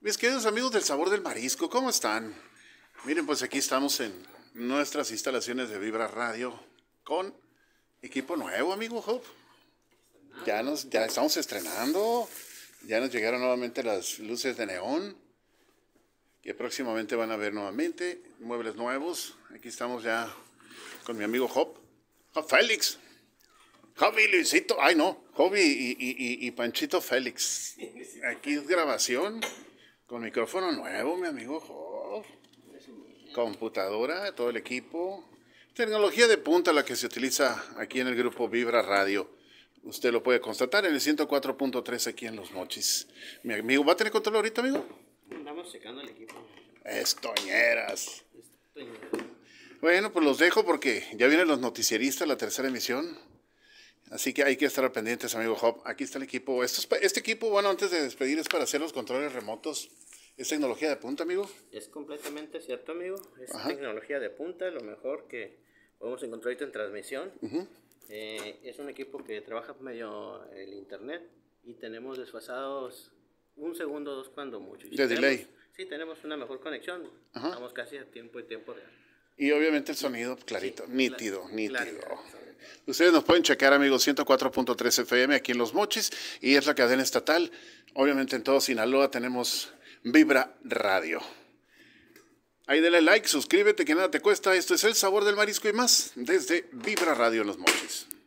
Mis queridos amigos del sabor del marisco, ¿cómo están? Miren, pues aquí estamos en nuestras instalaciones de Vibra Radio con equipo nuevo, amigo Hop Ya nos, ya estamos estrenando. Ya nos llegaron nuevamente las luces de neón. Que próximamente van a ver nuevamente. Muebles nuevos. Aquí estamos ya con mi amigo Hop. Hop Félix. Javi Luisito. Ay no. Hobby y, y, y Panchito Félix. Aquí es grabación. Con micrófono nuevo, mi amigo Computadora, todo el equipo. Tecnología de punta la que se utiliza aquí en el grupo Vibra Radio. Usted lo puede constatar en el 104.3 aquí en Los Mochis. Mi amigo, ¿va a tener control ahorita, amigo? Andamos secando el equipo. Estoñeras. Estoñeras. Bueno, pues los dejo porque ya vienen los noticieristas, la tercera emisión. Así que hay que estar pendientes, amigo Hop. Aquí está el equipo. Esto este equipo, bueno, antes de despedir, es para hacer los controles remotos. ¿Es tecnología de punta, amigo? Es completamente cierto, amigo. Es tecnología de punta, lo mejor que podemos encontrar ahorita en transmisión. Eh, es un equipo que trabaja medio el internet y tenemos desfasados un segundo o dos cuando mucho. de delay. Sí, tenemos una mejor conexión. Estamos casi a tiempo y tiempo real. Y obviamente el sonido clarito, nítido, nítido. Ustedes nos pueden checar, amigos, 104.3 FM aquí en Los Mochis y es la cadena estatal. Obviamente en todo Sinaloa tenemos Vibra Radio. Ahí dale like, suscríbete que nada te cuesta. Esto es El Sabor del Marisco y más desde Vibra Radio en Los Mochis.